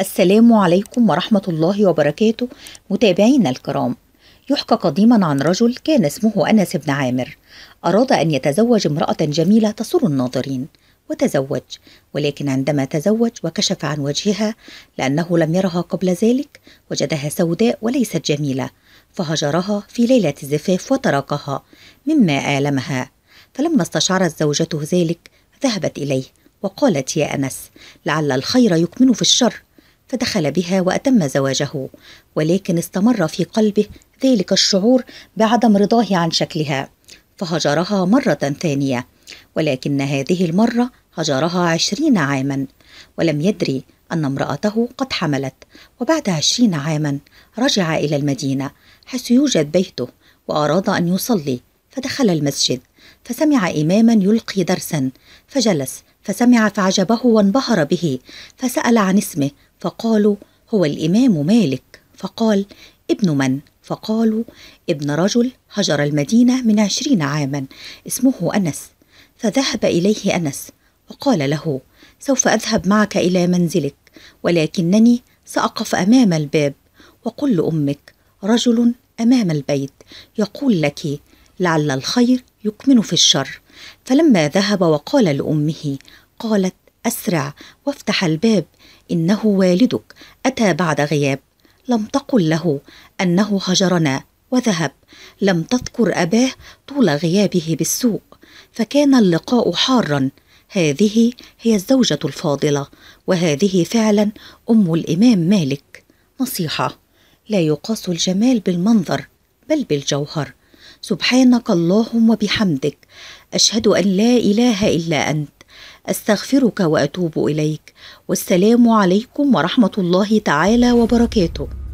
السلام عليكم ورحمة الله وبركاته متابعينا الكرام يحكى قديما عن رجل كان اسمه أنس بن عامر أراد أن يتزوج امرأة جميلة تسر الناظرين وتزوج ولكن عندما تزوج وكشف عن وجهها لأنه لم يرها قبل ذلك وجدها سوداء وليست جميلة فهجرها في ليلة الزفاف وتركها مما آلمها فلما استشعرت زوجته ذلك ذهبت إليه وقالت يا أنس لعل الخير يكمن في الشر فدخل بها وأتم زواجه ولكن استمر في قلبه ذلك الشعور بعدم رضاه عن شكلها فهجرها مرة ثانية ولكن هذه المرة هجرها عشرين عاما ولم يدري أن امرأته قد حملت وبعد عشرين عاما رجع إلى المدينة حيث يوجد بيته وأراد أن يصلي فدخل المسجد فسمع إماما يلقي درسا فجلس فسمع فعجبه وانبهر به فسأل عن اسمه فقالوا هو الإمام مالك فقال ابن من؟ فقالوا ابن رجل هجر المدينة من عشرين عاما اسمه أنس فذهب إليه أنس وقال له سوف أذهب معك إلى منزلك ولكنني سأقف أمام الباب وقل لأمك رجل أمام البيت يقول لك لعل الخير يكمن في الشر فلما ذهب وقال لأمه قالت أسرع وافتح الباب إنه والدك أتى بعد غياب لم تقل له أنه هجرنا وذهب لم تذكر أباه طول غيابه بالسوء فكان اللقاء حارا هذه هي الزوجة الفاضلة وهذه فعلا أم الإمام مالك نصيحة لا يقاس الجمال بالمنظر بل بالجوهر سبحانك اللهم وبحمدك أشهد أن لا إله إلا أنت استغفرك واتوب اليك والسلام عليكم ورحمه الله تعالى وبركاته